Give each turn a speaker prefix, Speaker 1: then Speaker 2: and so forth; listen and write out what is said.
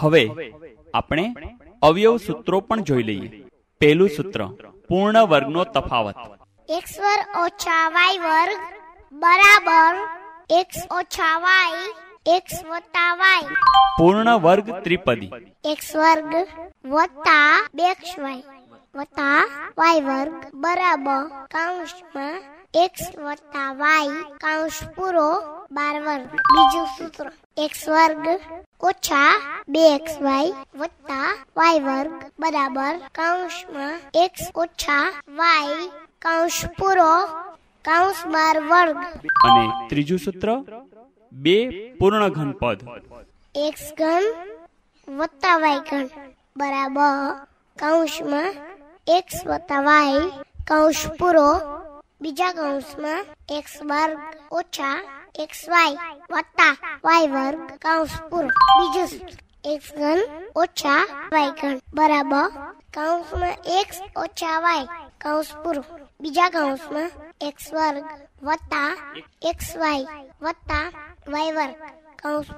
Speaker 1: હવે આપણે અવયવ સૂત્રો પણ જોઈ લઈએ પેલું સૂત્ર પૂર્ણ વર્ગનો તફાવત
Speaker 2: x વર્ગ ઓછા વાય વર્ગ બરાબર એક્સ ઓછા વાય x વત્તા વાય
Speaker 1: પૂર્ણ વર્ગ ત્રિપદી
Speaker 2: x વર્ગ વત્તા વાય વત્તા વાય વર્ગ બરાબર કૌંસમાં એક્સ વત્તા વાય કાંસ પૂરો બાર વર્ગ બીજું સૂત્ર એક્સ વર્ગ ઓછા બે એક્સ વાય વત્તા વાય વર્ગ બરાબર કાંસમાં એક્સ ઓછા વાય કાંસ પૂરો કાંસ બાર વર્ગ
Speaker 1: અને ત્રીજું સૂત્ર બે પૂર્ણ ઘન પદ
Speaker 2: એક્સ ઘન વત્તા વાય ઘન બરાબર કાંસમાં એક્સ વત્તા વાય કાંસ પૂરો બીજા કૌંસમાં એક્સ વર્ગ ઓછા એક્સ વાય વત્તા વાય વર્ગ કૌંસ પૂરો બીજું સૂત્ર એક્સ ઘન ઓછા વાય ઘન બરાબર કૌંસમાં એક્સ ઓછા વાય કૌંસ પૂરો બીજા કૌંસમાં એક્સ વર્ગ વત્તા એક્સ વાય વત્તા વાય વર્ગ કૌંસ